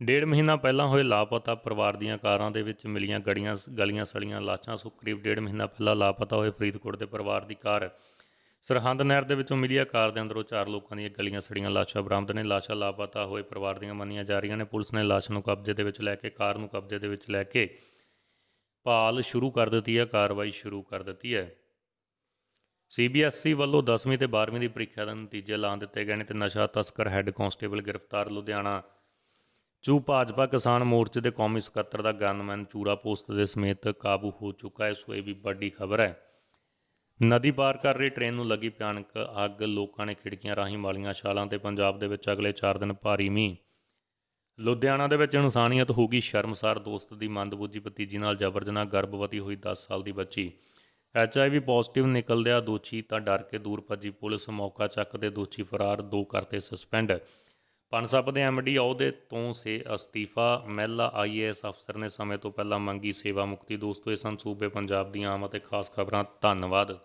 ਡੇਢ ਮਹੀਨਾ ਪਹਿਲਾਂ ਹੋਏ ਲਾਪਤਾ ਪਰਿਵਾਰ ਦੀਆਂ ਕਾਰਾਂ ਦੇ ਵਿੱਚ ਮਿਲੀਆਂ ਗੜੀਆਂ ਗਲੀਆਂ ਸੜੀਆਂ ਲਾਸ਼ਾਂ ਸੋ ਕਰੀਬ ਡੇਢ ਮਹੀਨਾ ਪਹਿਲਾਂ ਲਾਪਤਾ ਹੋਏ ਫਰੀਦਕੋਟ ਦੇ ਪਰਿਵਾਰ ਦੀ ਕਾਰ ਸਰਹੰਦ ਨਹਿਰ ਦੇ ਵਿੱਚੋਂ ਮਿਲੀ ਆ ਕਾਰ ਦੇ ਅੰਦਰੋਂ ਚਾਰ ਲੋਕਾਂ ਦੀਆਂ ਗਲੀਆਂ ਸੜੀਆਂ ਲਾਸ਼ਾਂ ਬਰਾਮਦ ਨੇ ਲਾਸ਼ਾਂ ਲਾਪਤਾ ਹੋਏ ਪਰਿਵਾਰ ਦੀਆਂ ਮੰਨੀਆਂ ਜਾ ਰਹੀਆਂ ਨੇ ਪੁਲਿਸ ਨੇ ਲਾਸ਼ ਨੂੰ ਕਬਜ਼ੇ ਦੇ ਵਿੱਚ ਲੈ ਕੇ ਕਾਰ ਨੂੰ ਕਬਜ਼ੇ ਦੇ ਵਿੱਚ ਲੈ ਕੇ ਪਾਲ ਸ਼ੁਰੂ ਕਰ ਦਿੱਤੀ ਹੈ ਕਾਰਵਾਈ ਸ਼ੁਰੂ ਕਰ ਦਿੱਤੀ ਹੈ ਸੀਬੀਐਸਈ ਵੱਲੋਂ 10ਵੀਂ ਤੇ 12ਵੀਂ ਦੀ ਪ੍ਰੀਖਿਆ ਦੇ ਨਤੀਜੇ ਐਲਾਨ ਦਿੱਤੇ ਗਏ ਨੇ ਤੇ ਨਸ਼ਾ ਤਸਕਰ ਹੈੱਡ ਕਾਂਸਟੇਬਲ ਗ੍ਰਿਫਤਾਰ ਲੁਧਿਆਣਾ ਜੋ ਭਾਜਪਾ ਕਿਸਾਨ ਮੋਰਚੇ ਦੇ ਕੌਮੀ ਸਕੱਤਰ ਦਾ ਗਨਮੈਨ ਚੂੜਾ ਪੋਸਟ ਦੇ ਸਮੇਤ ਕਾਬੂ ਹੋ ਚੁੱਕਾ ਹੈ ਸੋ ਇਹ ਵੀ ਵੱਡੀ ਖਬਰ ਹੈ ਨਦੀ ਪਾਰ ਕਰ ਰਹੀ ਟ੍ਰੇਨ ਨੂੰ ਲੱਗੀ ਭਿਆਨਕ ਅੱਗ ਲੋਕਾਂ ਨੇ ਖਿੜਕੀਆਂ ਰਾਹੀਂ ਵਾਲੀਆਂ ਛਾਲਾਂ ਤੇ ਪੰਜਾਬ ਦੇ ਵਿੱਚ ਅਗਲੇ 4 ਦਿਨ ਭਾਰੀ ਮੀਂਹ ਲੁਧਿਆਣਾ ਦੇ ਵਿੱਚ ਇਨਸਾਨੀਅਤ ਹੋ ਗਈ ਸ਼ਰਮਸਾਰ ਦੋਸਤ ਦੀ ਮੰਦਬੁੱਧੀ ਭਤੀਜੀ ਨਾਲ ਜਬਰ ਗਰਭਵਤੀ ਹੋਈ 10 ਸਾਲ ਦੀ ਬੱਚੀ ਐਚਆਈਵੀ ਪੋਜ਼ਿਟਿਵ ਨਿਕਲਦਿਆ ਦੋਚੀ ਤਾਂ ਡਰ ਕੇ ਦੂਰ ਭੱਜੀ ਪੁਲਿਸ ਮੌਕਾ ਚੱਕ ਦੇ ਫਰਾਰ ਦੋ ਕਰਤੇ ਸਸਪੈਂਡ ਪਨਸਪ ਦੇ ਐਮਡੀ ਅਹੁਦੇ ਤੋਂ ਸੇ ਅਸਤੀਫਾ ਮਹਿਲਾ ਆਈਏਐਸ ਅਫਸਰ ਨੇ ਸਮੇਂ ਤੋਂ ਪਹਿਲਾਂ ਮੰਗੀ ਸੇਵਾ ਮੁਕਤੀ ਦੋਸਤੋ ਇਹ ਸਨ ਸੂਬੇ ਪੰਜਾਬ ਦੀਆਂ ਆਮ ਅਤੇ ਖਾਸ ਖਬਰਾਂ ਧੰਨਵਾਦ